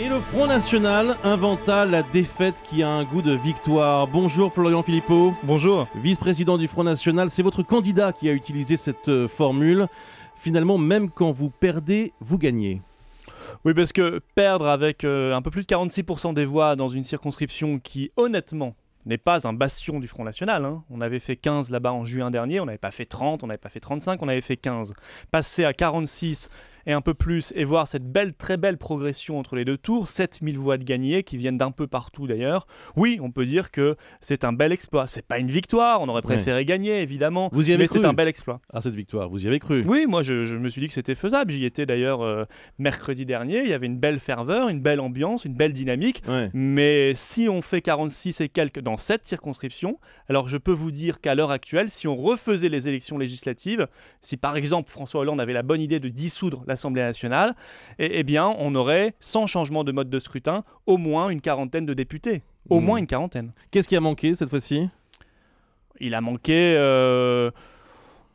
Et le Front National inventa la défaite qui a un goût de victoire. Bonjour Florian Philippot. Bonjour. Vice-président du Front National, c'est votre candidat qui a utilisé cette euh, formule. Finalement, même quand vous perdez, vous gagnez. Oui, parce que perdre avec euh, un peu plus de 46% des voix dans une circonscription qui, honnêtement, n'est pas un bastion du Front National. Hein. On avait fait 15 là-bas en juin dernier, on n'avait pas fait 30, on n'avait pas fait 35, on avait fait 15. Passer à 46 et un peu plus et voir cette belle, très belle progression entre les deux tours, 7000 voix de gagnés qui viennent d'un peu partout d'ailleurs, oui, on peut dire que c'est un bel exploit. C'est pas une victoire, on aurait préféré gagner évidemment, vous mais c'est un bel exploit. À ah, cette victoire, vous y avez cru Oui, moi je, me suis dit que c'était faisable. J'y étais d'ailleurs euh, mercredi dernier, il y avait une belle ferveur, une belle ambiance, une belle dynamique, mais si on fait 46 et quelques dans cette circonscription, alors je peux vous dire qu'à l'heure actuelle, si on refaisait les élections législatives, si par exemple François Hollande avait la bonne idée de dissoudre la Assemblée nationale, eh, eh, bien, on aurait, sans changement de mode de scrutin, au moins une quarantaine de députés. Au mmh. moins une quarantaine. Qu'est-ce qui a manqué cette fois-ci Il a manqué... Euh,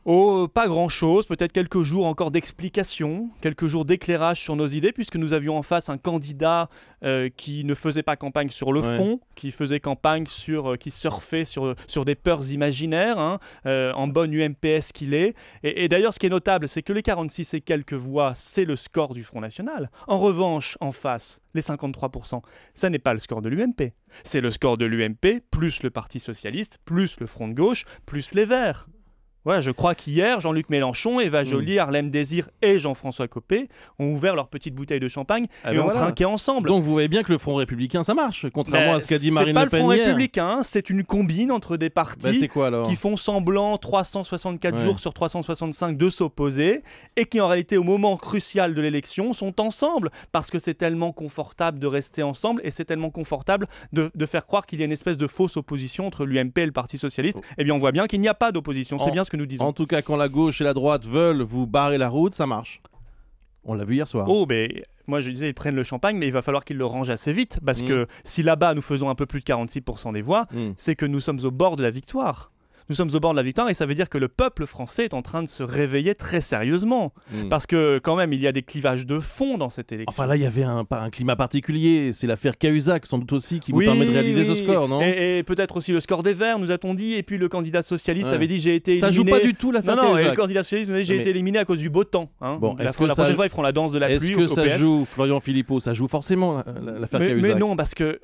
Oh, pas grand-chose, peut-être quelques jours encore d'explications, quelques jours d'éclairage sur nos idées, puisque nous avions en face un candidat euh, qui ne faisait pas campagne sur le fond, qui faisait campagne sur, euh, qui surfait sur, sur des peurs imaginaires, hein, euh, en bonne UMPS qu'il est. Et, et d'ailleurs, ce qui est notable, c'est que les 46 et quelques voix, c'est le score du Front National. En revanche, en face, les 53%, ça n'est pas le score de l'UMP. C'est le score de l'UMP, plus le Parti Socialiste, plus le Front de Gauche, plus les Verts. Ouais, je crois qu'hier, Jean-Luc Mélenchon, Eva Joly, hmm. Harlem Désir et Jean-François Copé ont ouvert leur petite bouteille de champagne ah et ben ont trinqué ensemble. Donc vous voyez bien que le Front Républicain, ça marche, contrairement ben, à ce qu'a dit Marine Le Pen. C'est pas le Front Républicain, hein, c'est une combine entre des partis ben, qui font semblant 364 jours sur 365 de s'opposer et qui en réalité, au moment crucial de l'élection, sont ensemble parce que c'est tellement confortable de rester ensemble et c'est tellement confortable de, faire croire qu'il y a une espèce de fausse opposition entre l'UMP et le Parti Socialiste. Oh. Eh bien, on voit bien qu'il n'y a pas d'opposition. C'est bien ce disons. En tout cas, quand la gauche et la droite veulent vous barrer la route, ça marche. On l'a vu hier soir. Oh, mais moi je disais, ils prennent le champagne, mais il va falloir qu'ils le rangent assez vite, parce mm. que si là-bas nous faisons un peu plus de 46% des voix, mm. c'est que nous sommes au bord de la victoire nous sommes au bord de la victoire et ça veut dire que le peuple français est en train de se réveiller très sérieusement. Hmm. Parce que quand même, il y a des clivages de fond dans cette élection. Enfin là, il y avait un, un climat particulier, c'est l'affaire Cahuzac sans doute aussi qui vous permet de réaliser ce score, non Et, et peut-être aussi le score des Verts, nous a-t-on dit, et puis le candidat socialiste avait dit j'ai été éliminé. Ça joue pas du tout l'affaire Non, non, le candidat socialiste nous dit j'ai été éliminé à cause du beau temps. Hein. Bon, la, que prochaine fois, ils feront la danse de la pluie. Est-ce que ça joue, Florian Philippot, ça joue forcément l'affaire Cahuzac Mais non, parce que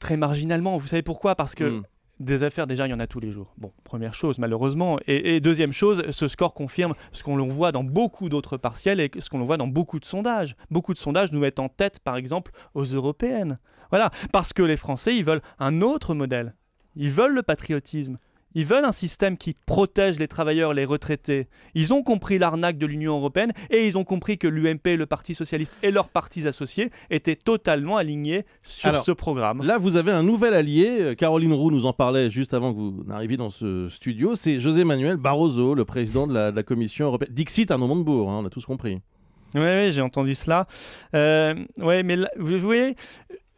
très marginalement, vous savez pourquoi Parce que hmm. Des affaires, déjà, il y en a tous les jours. Bon, première chose, malheureusement. Et, deuxième chose, ce score confirme ce qu'on voit dans beaucoup d'autres partiels et ce qu'on voit dans beaucoup de sondages. Beaucoup de sondages nous mettent en tête, par exemple, aux européennes. Voilà, parce que les Français, ils veulent un autre modèle. Ils veulent le patriotisme. Ils veulent un système qui protège les travailleurs, les retraités. Ils ont compris l'arnaque de l'Union européenne et ils ont compris que l'UMP, le Parti socialiste et leurs partis associés étaient totalement alignés sur ce programme. Là, vous avez un nouvel allié. Euh, Caroline Roux nous en parlait juste avant que vous n'arriviez dans ce studio. C'est José Manuel Barroso, le président de la, Commission européenne. Dixit, un moment de on a tous compris. Oui, oui j'ai entendu cela. Euh, oui, mais vous voyez,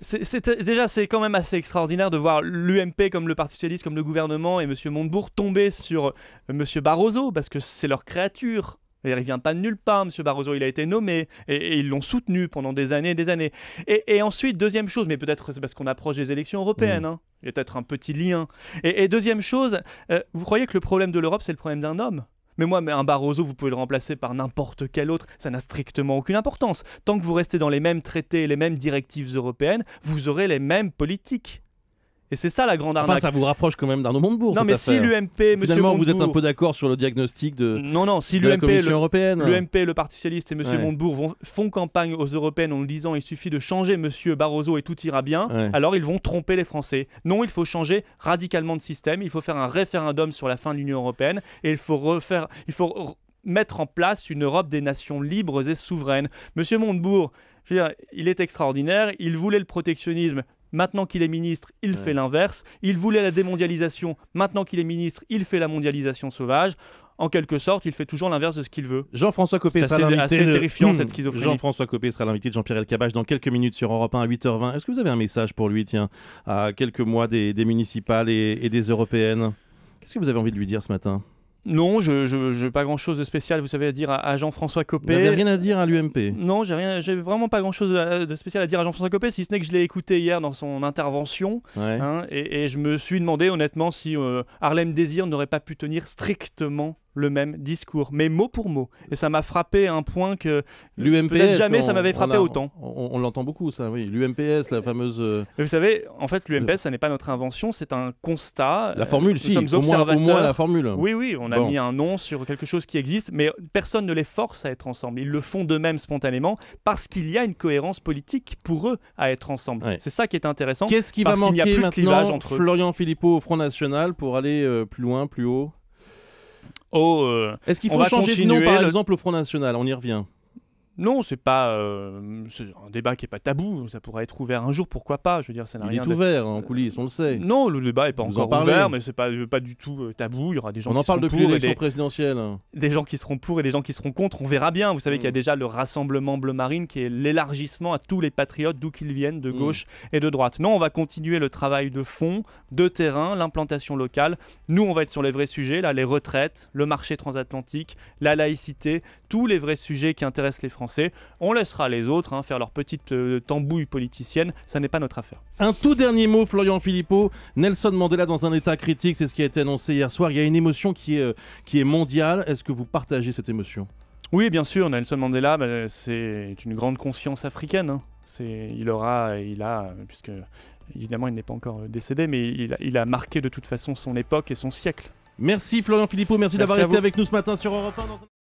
c'est, déjà, c'est quand même assez extraordinaire de voir l'UMP comme le Parti Socialiste, comme le gouvernement et M. Montebourg tomber sur euh, M. Barroso, parce que c'est leur créature. Il vient pas de nulle part, M. Barroso. Il a été nommé et, ils l'ont soutenu pendant des années et des années. Et, ensuite, deuxième chose, mais peut-être c'est parce qu'on approche des élections européennes, mmh. hein. il y a peut-être un petit lien. Et, deuxième chose, euh, vous croyez que le problème de l'Europe, c'est le problème d'un homme mais moi, un Barroso, vous pouvez le remplacer par n'importe quel autre, ça n'a strictement aucune importance. Tant que vous restez dans les mêmes traités et les mêmes directives européennes, vous aurez les mêmes politiques c'est ça la grande arnaque. ça vous rapproche quand même d'Arnaud Montebourg. Non, mais si l'UMP, monsieur vous êtes un peu d'accord sur le diagnostic de. Non, non, si l'UMP, le Parti socialiste et monsieur Montebourg vont, font campagne aux européennes en disant il suffit de changer monsieur Barroso et tout ira bien, alors ils vont tromper les Français. Non, il faut changer radicalement de système. Il faut faire un référendum sur la fin de l'Union européenne et il faut refaire, il faut mettre en place une Europe des nations libres et souveraines. Monsieur Montebourg, il est extraordinaire, il voulait le protectionnisme, Maintenant qu'il est ministre, il fait l'inverse. Il voulait la démondialisation. Maintenant qu'il est ministre, il fait la mondialisation sauvage. En quelque sorte, il fait toujours l'inverse de ce qu'il veut. Jean-François Copé sera l'invité. de... Hmm. Jean-François Copé sera l'invité de Jean-Pierre Elkabbach dans quelques minutes sur Europe 1 à 8h20. Est-ce que vous avez un message pour lui, tiens, à quelques mois des, municipales et des européennes Qu'est-ce que vous avez envie de lui dire ce matin non, je, n'ai pas grand chose de spécial, vous savez, à dire à, Jean-François Copé. Vous n'avez rien à dire à l'UMP Non, je rien, j'ai vraiment pas grand chose de, spécial à dire à Jean-François Copé, si ce n'est que je l'ai écouté hier dans son intervention. Hein, et, je me suis demandé honnêtement si euh, Harlem Désir n'aurait pas pu tenir strictement le même discours, mais mot pour mot. Et ça m'a frappé à un point que euh, peut-être jamais ça m'avait frappé autant. On, l'entend beaucoup, ça, oui. L'UMPS, la fameuse. Euh, mais Vous savez, en fait, l'UMPS, ça n'est pas notre invention, c'est un constat. La formule, euh, Nous si. Sommes au, Moins, la formule. Oui, oui, on a mis un nom sur quelque chose qui existe, mais personne ne les force à être ensemble. Ils le font d'eux-mêmes spontanément parce qu'il y a une cohérence politique pour eux à être ensemble. C'est ça qui est intéressant. Qu'est-ce qui va manquer y a maintenant entre Florian Philippot au Front National pour aller plus loin, plus haut Oh, euh, Est-ce qu'il faut changer de nom, par exemple, au Front National On y revient. Non, c'est pas euh, un débat qui est pas tabou. Ça pourrait être ouvert un jour, pourquoi pas. Je veux dire, ça n'a rien. Il est ouvert hein, en coulisses, on le sait. Non, le débat est pas encore ouvert, mais c'est pas pas du tout euh, tabou. Il y aura des gens. On qui en parle depuis l'élection des... présidentielle. Des gens qui seront pour et des gens qui seront contre. On verra bien. Vous savez qu'il y a hmm. déjà le rassemblement bleu marine, qui est l'élargissement à tous les patriotes, d'où qu'ils viennent, de hmm. gauche et de droite. Non, on va continuer le travail de fond, de terrain, l'implantation locale. Nous, on va être sur les vrais sujets. Là, les retraites, le marché transatlantique, la laïcité, tous les vrais sujets qui intéressent les Français on laissera les autres hein, faire leur petite euh, tambouille politicienne, ça n'est pas notre affaire. Un tout dernier mot, Florian Philippot. Nelson Mandela dans un état critique, c'est ce qui a été annoncé hier soir. Il y a une émotion qui est, euh, qui est mondiale. Est-ce que vous partagez cette émotion oui, bien sûr, Nelson Mandela, bah, c'est une grande conscience africaine. Hein. C'est, il aura, il a, puisque évidemment il n'est pas encore décédé, mais il, a marqué de toute façon son époque et son siècle. Merci Florian Philippot, merci, d'avoir été avec nous ce matin sur Europe 1.